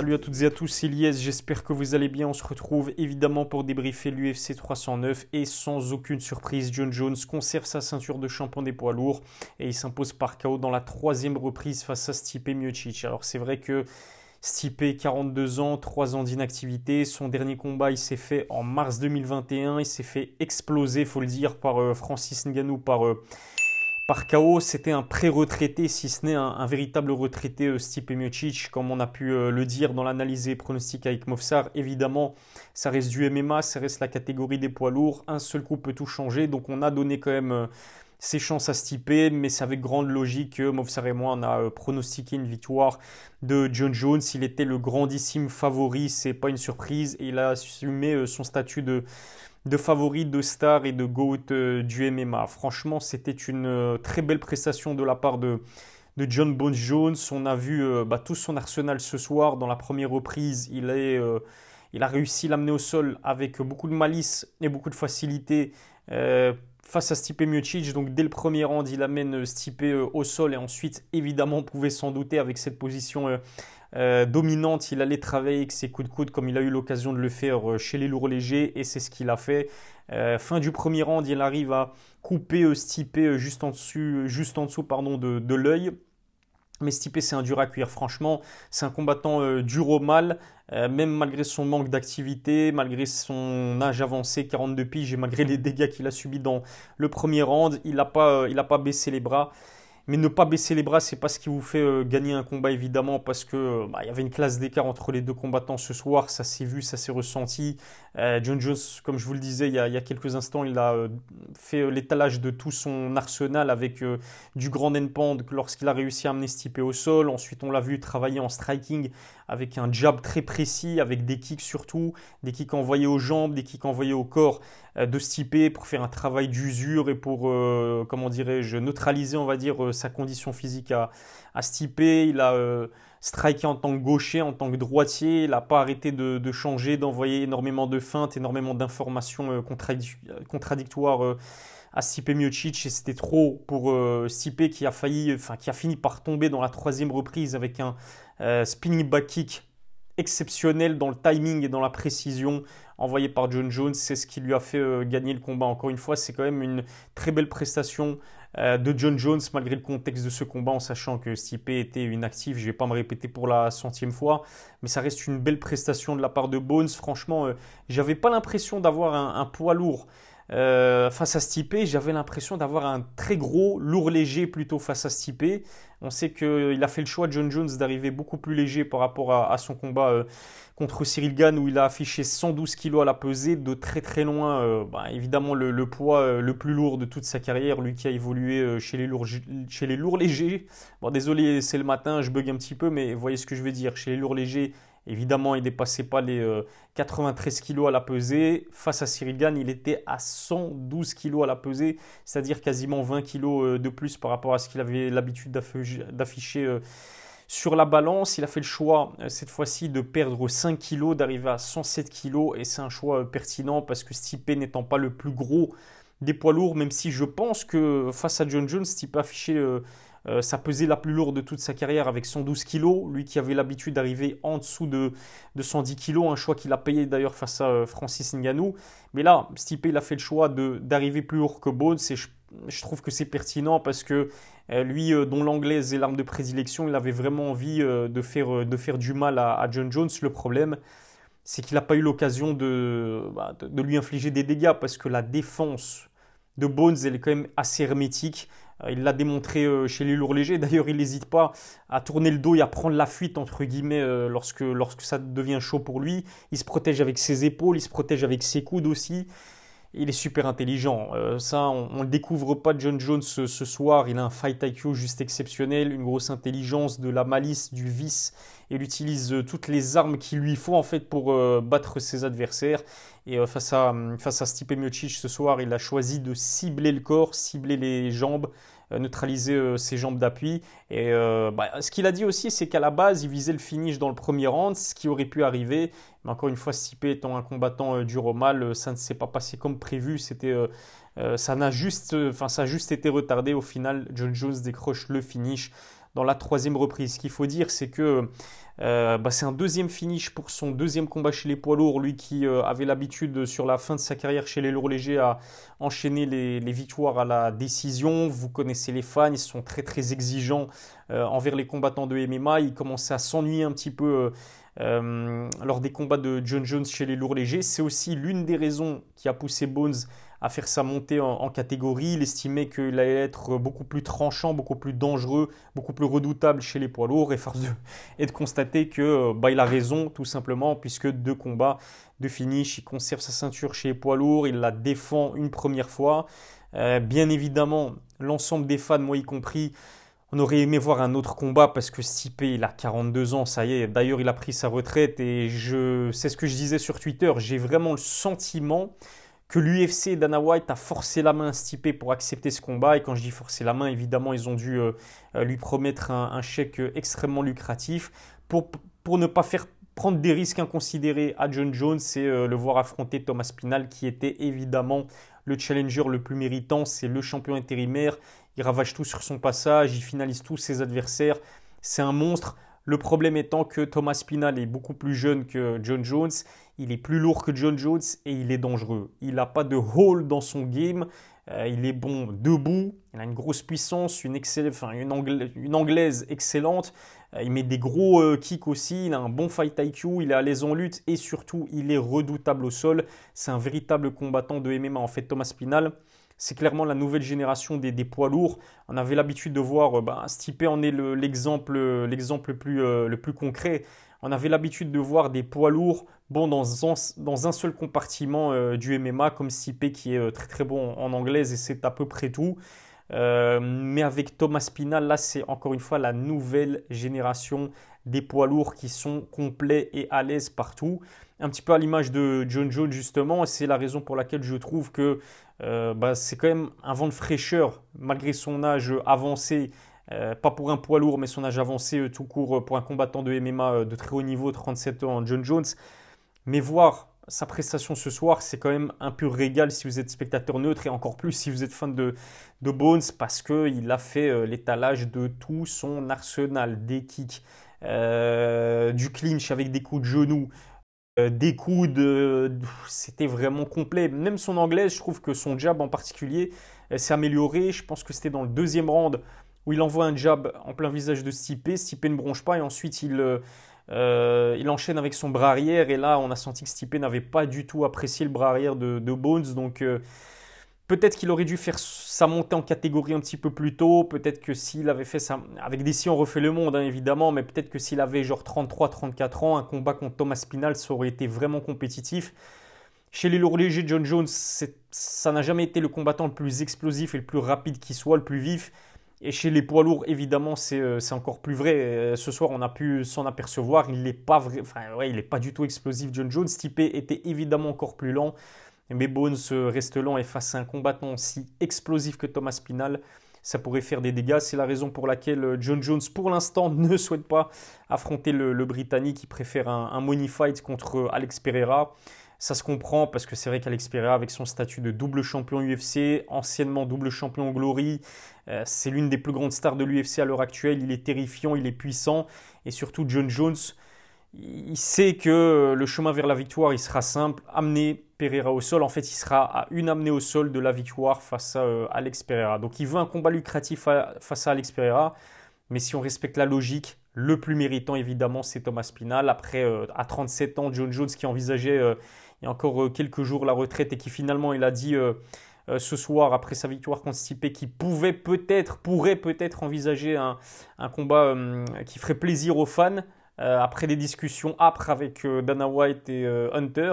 Salut à toutes et à tous, c'est j'espère que vous allez bien. On se retrouve évidemment pour débriefer l'UFC 309 et sans aucune surprise, John Jones conserve sa ceinture de champion des poids lourds et il s'impose par KO dans la troisième reprise face à Stipe Miocic. Alors c'est vrai que Stipe, 42 ans, 3 ans d'inactivité. Son dernier combat, il s'est fait en mars 2021. Il s'est fait exploser, faut le dire, par euh, Francis Ngannou, par euh, par KO, c'était un pré-retraité, si ce n'est un, véritable retraité euh, Stipe Miocic, comme on a pu euh, le dire dans l'analyse et pronostic avec Mofsar. Évidemment, ça reste du MMA, ça reste la catégorie des poids lourds. Un seul coup peut tout changer, donc on a donné quand même euh, ses chances à Stipe, mais c'est avec grande logique que Mofsar et moi, on a pronostiqué une victoire de John Jones. Il était le grandissime favori, c'est pas une surprise, et il a assumé son statut de de favoris, de stars et de GOAT euh, du MMA. Franchement, c'était une euh, très belle prestation de la part de, John Bones Jones. On a vu euh, bah, tout son arsenal ce soir. Dans la première reprise, il, est, il a réussi à l'amener au sol avec beaucoup de malice et beaucoup de facilité. face à Stipe Miocic, donc dès le premier round, il amène Stipe au sol et ensuite, évidemment, on pouvait s'en douter avec cette position euh, dominante, il allait travailler avec ses coups de coude comme il a eu l'occasion de le faire euh, chez les lourds légers et c'est ce qu'il a fait. Euh, fin du premier round, il arrive à couper Stipe juste en dessous, juste en dessous pardon, de, l'œil. Mais Stipe, c'est un dur à cuire, franchement. C'est un combattant dur au mal, même malgré son manque d'activité, malgré son âge avancé, 42 piges, et malgré les dégâts qu'il a subis dans le premier round, il n'a pas, pas baissé les bras. Mais ne pas baisser les bras, c'est pas ce qui vous fait euh, gagner un combat évidemment parce que euh, bah, il y avait une classe d'écart entre les deux combattants ce soir, ça s'est vu, ça s'est ressenti. John euh, Jones, comme je vous le disais il y a, quelques instants, il a euh, fait euh, l'étalage de tout son arsenal avec du grand N-Pand lorsqu'il a réussi à amener Stipe au sol. Ensuite, on l'a vu travailler en striking avec un jab très précis, avec des kicks surtout, des kicks envoyés aux jambes, des kicks envoyés au corps de Stipe pour faire un travail d'usure et pour, comment dirais-je, neutraliser, on va dire, sa condition physique à, à Stipe. Il a striker en tant que gaucher, en tant que droitier. Il n'a pas arrêté de, changer, d'envoyer énormément de feintes, énormément d'informations euh, euh, contradictoires euh, à Stipe Miocic et c'était trop pour Stipe qui a failli, enfin qui a fini par tomber dans la troisième reprise avec un spinning back kick exceptionnel dans le timing et dans la précision envoyé par John Jones. C'est ce qui lui a fait gagner le combat. Encore une fois, c'est quand même une très belle prestation euh, de John Jones, malgré le contexte de ce combat, en sachant que Stipe était inactif, je ne vais pas me répéter pour la centième fois, mais ça reste une belle prestation de la part de Bones. Franchement, euh, j'avais pas l'impression d'avoir un, poids lourd euh, face à Stipe, j'avais l'impression d'avoir un très gros lourd léger plutôt face à Stipe. On sait qu'il a fait le choix, John Jones, d'arriver beaucoup plus léger par rapport à, son combat euh, contre Cyril Gann, où il a affiché 112 kilos à la pesée, de très très loin, euh, bah, évidemment, le, poids euh, le plus lourd de toute sa carrière, lui qui a évolué chez les, lourds, chez les lourds légers. Bon, désolé, c'est le matin, je bug un petit peu, mais voyez ce que je veux dire. Chez les lourds légers, Évidemment, il ne dépassait pas les 93 euh, kg à la pesée. Face à Cyril il était à 112 kg à la pesée, c'est-à-dire quasiment 20 kg euh, de plus par rapport à ce qu'il avait l'habitude d'afficher euh, sur la balance. Il a fait le choix cette fois-ci de perdre 5 kg, d'arriver à 107 kg, et c'est un choix pertinent parce que Stipe n'étant pas le plus gros des poids lourds, même si je pense que face à John Jones, Stipe affiché ça euh, pesait la plus lourde de toute sa carrière avec 112 kg. Lui qui avait l'habitude d'arriver en dessous de, 110 kg, un choix qu'il a payé d'ailleurs face à euh, Francis Ngannou. Mais là, Stipe, il a fait le choix d'arriver plus lourd que Bones et je, trouve que c'est pertinent parce que euh, lui, dont l'anglaise est l'arme de prédilection, il avait vraiment envie de, faire, de faire du mal à, John Jones. Le problème, c'est qu'il n'a pas eu l'occasion bah, de, de lui infliger des dégâts parce que la défense de Bones, elle est quand même assez hermétique. Euh, il l'a démontré euh, chez les lourds légers. D'ailleurs, il n'hésite pas à tourner le dos et à prendre la fuite, entre guillemets, euh, lorsque, lorsque ça devient chaud pour lui. Il se protège avec ses épaules, il se protège avec ses coudes aussi il est super intelligent. Euh, ça, on ne le découvre pas John Jones ce, soir. Il a un fight IQ juste exceptionnel, une grosse intelligence, de la malice, du vice. Il utilise euh, toutes les armes qu'il lui faut en fait pour euh, battre ses adversaires. Et face, à, face à Stipe Miocic ce soir, il a choisi de cibler le corps, cibler les jambes, euh, neutraliser euh, ses jambes d'appui. Et euh, bah, ce qu'il a dit aussi, c'est qu'à la base, il visait le finish dans le premier round, ce qui aurait pu arriver. Mais encore une fois, Stipe étant un combattant dur au mal, ça ne s'est pas passé comme prévu. C'était ça n'a juste, enfin, ça a juste été retardé. Au final, John Jones décroche le finish dans la troisième reprise. Ce qu'il faut dire, c'est que euh, bah, c'est un deuxième finish pour son deuxième combat chez les poids lourds, lui qui euh, avait l'habitude euh, sur la fin de sa carrière chez les lourds légers à enchaîner les, victoires à la décision. Vous connaissez les fans, ils sont très très exigeants envers les combattants de MMA. Ils commençaient à s'ennuyer un petit peu. lors des combats de John Jones chez les lourds légers, c'est aussi l'une des raisons qui a poussé Bones à faire sa montée en, catégorie. Il estimait qu'il allait être beaucoup plus tranchant, beaucoup plus dangereux, beaucoup plus redoutable chez les poids lourds. Et force de, et de constater que euh, bah, a raison, tout simplement, puisque deux combats de finishes. il conserve sa ceinture chez les poids lourds, il la défend une première fois. Euh, bien évidemment, l'ensemble des fans, moi y compris, on aurait aimé voir un autre combat parce que Stipe, il a 42 ans, ça y est. D'ailleurs, il a pris sa retraite et je, c'est ce que je disais sur Twitter. J'ai vraiment le sentiment que l'UFC Dana White a forcé la main à pour accepter ce combat. Et quand je dis forcer la main, évidemment, ils ont dû euh, euh, lui promettre un, chèque euh, extrêmement lucratif pour, ne pas faire prendre des risques inconsidérés à John Jones c'est le voir affronter Thomas Pinal, qui était évidemment le challenger le plus méritant. C'est le champion intérimaire. Il ravage tout sur son passage, il finalise tous ses adversaires. C'est un monstre. Le problème étant que Thomas Spinal est beaucoup plus jeune que John Jones, il est plus lourd que John Jones et il est dangereux. Il n'a pas de hole dans son game, euh, il est bon debout, il a une grosse puissance, une, enfin, une, anglaise, excellente, euh, il met des gros euh, kicks aussi, il a un bon fight IQ, il est à l'aise en lutte et surtout il est redoutable au sol. C'est un véritable combattant de MMA en fait Thomas Spinal c'est clairement la nouvelle génération des, poids lourds. On avait l'habitude de voir, ben, Stipe en est l'exemple le, plus, euh, le plus concret. On avait l'habitude de voir des poids lourds bon, dans, un, dans un seul compartiment euh, du MMA, comme Stipe qui est très très bon en, anglais et c'est à peu près tout. mais avec Thomas Spinal, là, c'est encore une fois la nouvelle génération des poids lourds qui sont complets et à l'aise partout. Un petit peu à l'image de John Jones, justement, c'est la raison pour laquelle je trouve que euh, bah, c'est quand même un vent de fraîcheur, malgré son âge avancé, euh, pas pour un poids lourd, mais son âge avancé euh, tout court pour un combattant de MMA de très haut niveau, 37 ans, John Jones. Mais voir sa prestation ce soir, c'est quand même un pur régal si vous êtes spectateur neutre et encore plus si vous êtes fan de, Bones parce qu'il a fait l'étalage de tout son arsenal, des kicks, du clinch avec des coups de genoux, euh, des coups, de... Euh, c'était vraiment complet. Même son anglais, je trouve que son jab en particulier euh, s'est amélioré. Je pense que c'était dans le deuxième round où il envoie un jab en plein visage de Stipe. Stipe ne bronche pas et ensuite il, il enchaîne avec son bras arrière. Et là, on a senti que Stipe n'avait pas du tout apprécié le bras arrière de, Bones. Donc. Peut-être qu'il aurait dû faire sa montée en catégorie un petit peu plus tôt. Peut-être que s'il avait fait ça. Avec des si on refait le monde, hein, évidemment. Mais peut-être que s'il avait genre 33-34 ans, un combat contre Thomas Spinal, ça aurait été vraiment compétitif. Chez les lourds légers, John Jones, ça n'a jamais été le combattant le plus explosif et le plus rapide qui soit, le plus vif. Et chez les poids lourds, évidemment, c'est euh, encore plus vrai. Euh, ce soir, on a pu s'en apercevoir. Il n'est pas, vrai, il pas du tout explosif, John Jones. Stipe était évidemment encore plus lent. Mais Bones reste lent et face à un combattant si explosif que Thomas Pinal, ça pourrait faire des dégâts. C'est la raison pour laquelle euh, John Jones, pour l'instant, ne souhaite pas affronter le, Britannique. Il préfère un, money fight contre euh, Alex Pereira. Ça se comprend parce que c'est vrai qu'Alex Pereira, avec son statut de double champion UFC, anciennement double champion Glory, euh, c'est l'une des plus grandes stars de l'UFC à l'heure actuelle. Il est terrifiant, il est puissant. Et surtout, John Jones, il sait que le chemin vers la victoire, il sera simple. Amener Pereira au sol, en fait, il sera à une amenée au sol de la victoire face à euh, Alex Pereira. Donc, il veut un combat lucratif face à Alex Pereira. Mais si on respecte la logique, le plus méritant, évidemment, c'est Thomas Pinal. Après, euh, à 37 ans, John Jones qui envisageait euh, il y a encore quelques jours la retraite et qui finalement, il a dit ce soir, après sa victoire contre Stipe, qui pouvait peut-être, pourrait peut-être envisager un combat qui ferait plaisir aux fans. Euh, après des discussions âpres avec euh, Dana White et euh, Hunter,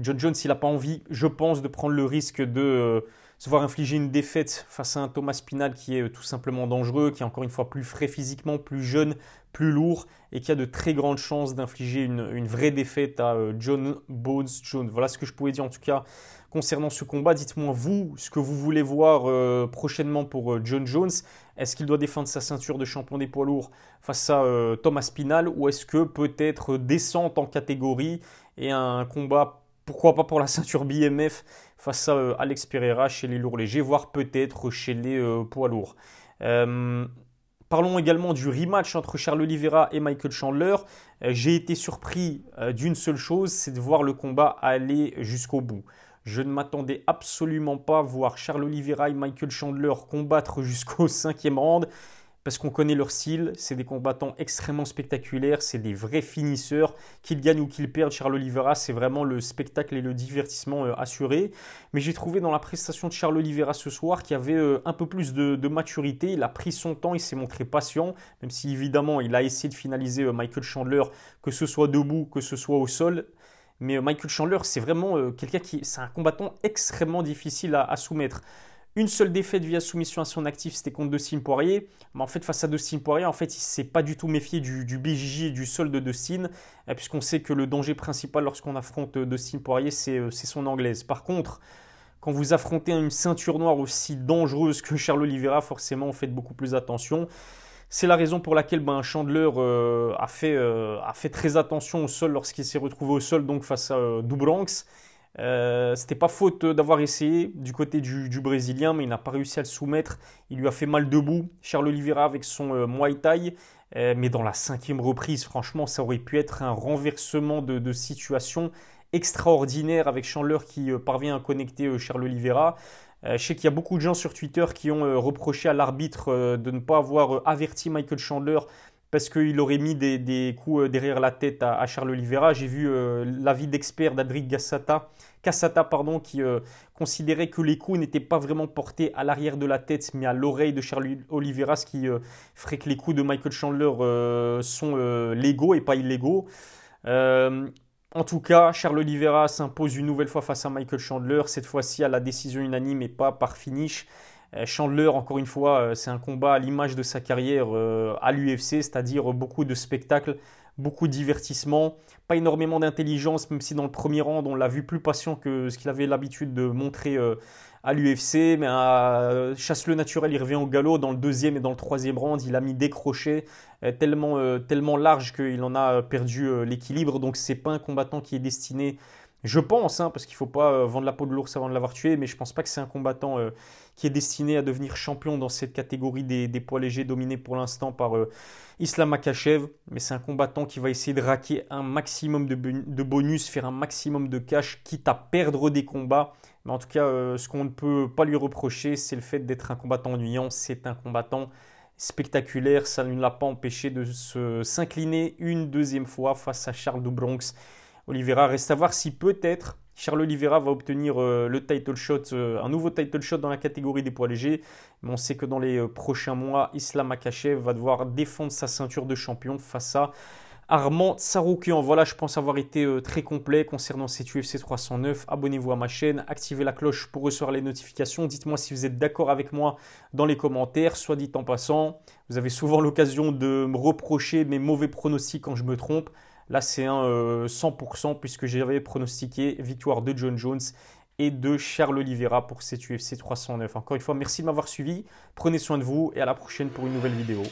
John Jones, il n'a pas envie, je pense, de prendre le risque de se voir infliger une défaite face à un Thomas Pinal qui est tout simplement dangereux, qui est encore une fois plus frais physiquement, plus jeune, plus lourd et qui a de très grandes chances d'infliger une, vraie défaite à John Bones Jones. Voilà ce que je pouvais dire en tout cas concernant ce combat. Dites-moi vous ce que vous voulez voir prochainement pour John Jones. Est-ce qu'il doit défendre sa ceinture de champion des poids lourds face à euh, Thomas Pinal ou est-ce que peut-être descente en catégorie et un combat, pourquoi pas pour la ceinture BMF face à euh, Alex Pereira chez les lourds légers, voire peut-être chez les euh, poids lourds Parlons également du rematch entre Charles Oliveira et Michael Chandler. J'ai été surpris d'une seule chose, c'est de voir le combat aller jusqu'au bout. Je ne m'attendais absolument pas à voir Charles Oliveira et Michael Chandler combattre jusqu'au cinquième round parce qu'on connaît leur style, c'est des combattants extrêmement spectaculaires, c'est des vrais finisseurs, qu'ils gagnent ou qu'ils perdent, Charles Oliveira, c'est vraiment le spectacle et le divertissement euh, assuré. Mais j'ai trouvé dans la prestation de Charles Oliveira ce soir qu'il y avait euh, un peu plus de, maturité, il a pris son temps, il s'est montré patient, même si évidemment il a essayé de finaliser euh, Michael Chandler, que ce soit debout, que ce soit au sol, mais euh, Michael Chandler, c'est vraiment euh, quelqu'un qui. C'est un combattant extrêmement difficile à, soumettre. Une seule défaite via soumission à son actif, c'était contre Dustin Poirier. Mais en fait, face à Dustin Poirier, en fait, il ne s'est pas du tout méfié du, du BJJ et du sol de Dustin, euh, puisqu'on sait que le danger principal lorsqu'on affronte Dustin Poirier, c'est son anglaise. Par contre, quand vous affrontez une ceinture noire aussi dangereuse que Charles Oliveira, forcément, on fait beaucoup plus attention. C'est la raison pour laquelle ben, Chandler euh, a, fait, euh, a, fait, très attention au sol lorsqu'il s'est retrouvé au sol donc face à euh, Ce euh, C'était pas faute d'avoir essayé du côté du, Brésilien, mais il n'a pas réussi à le soumettre. Il lui a fait mal debout. Charles Oliveira avec son Muay Thai. mais dans la cinquième reprise, franchement, ça aurait pu être un renversement de, de situation extraordinaire avec Chandler qui parvient à connecter Charles Oliveira. Euh, je sais qu'il y a beaucoup de gens sur Twitter qui ont euh, reproché à l'arbitre euh, de ne pas avoir averti Michael Chandler parce qu'il aurait mis des, coups derrière la tête à, Charles Oliveira. J'ai vu l'avis d'expert d'Adric Gassata, Cassata pardon, qui considérait que les coups n'étaient pas vraiment portés à l'arrière de la tête, mais à l'oreille de Charles Oliveira, ce qui ferait que les coups de Michael Chandler sont légaux et pas illégaux. En tout cas, Charles Oliveira s'impose une nouvelle fois face à Michael Chandler, cette fois-ci à la décision unanime et pas par finish. Euh, Chandler, encore une fois, euh, c'est un combat à l'image de sa carrière euh, à l'UFC, c'est-à-dire beaucoup de spectacles, beaucoup de divertissement, pas énormément d'intelligence, même si dans le premier round, on l'a vu plus patient que ce qu'il avait l'habitude de montrer à l'UFC, mais à euh, chasse le naturel, il revient au galop dans le deuxième et dans le troisième round. Il a mis des crochets euh, euh, tellement, large tellement larges qu'il en a perdu l'équilibre. Donc c'est pas un combattant qui est destiné je pense, hein, parce qu'il ne faut pas euh, vendre la peau de l'ours avant de l'avoir tué, mais je ne pense pas que c'est un combattant euh, qui est destiné à devenir champion dans cette catégorie des, poids légers dominée pour l'instant par euh, Islam Akachev. Mais c'est un combattant qui va essayer de raquer un maximum de, bonus, faire un maximum de cash, quitte à perdre des combats. Mais en tout cas, ce qu'on ne peut pas lui reprocher, c'est le fait d'être un combattant ennuyant. C'est un combattant spectaculaire. Ça ne l'a pas empêché de s'incliner une deuxième fois face à Charles Bronx. Oliveira, reste à voir si peut-être Charles Oliveira va obtenir euh, le title shot, euh, un nouveau title shot dans la catégorie des poids légers. Mais on sait que dans les euh, prochains mois, Islam Akachev va devoir défendre sa ceinture de champion face à Armand Saroukian. Voilà, je pense avoir été très complet concernant cette UFC 309. Abonnez-vous à ma chaîne, activez la cloche pour recevoir les notifications. Dites-moi si vous êtes d'accord avec moi dans les commentaires. Soit dit en passant, vous avez souvent l'occasion de me reprocher mes mauvais pronostics quand je me trompe. Là, c'est un 100% euh, puisque j'avais pronostiqué victoire de John Jones et de Charles Oliveira pour cette UFC 309. Encore une fois, merci de m'avoir suivi. Prenez soin de vous et à la prochaine pour une nouvelle vidéo.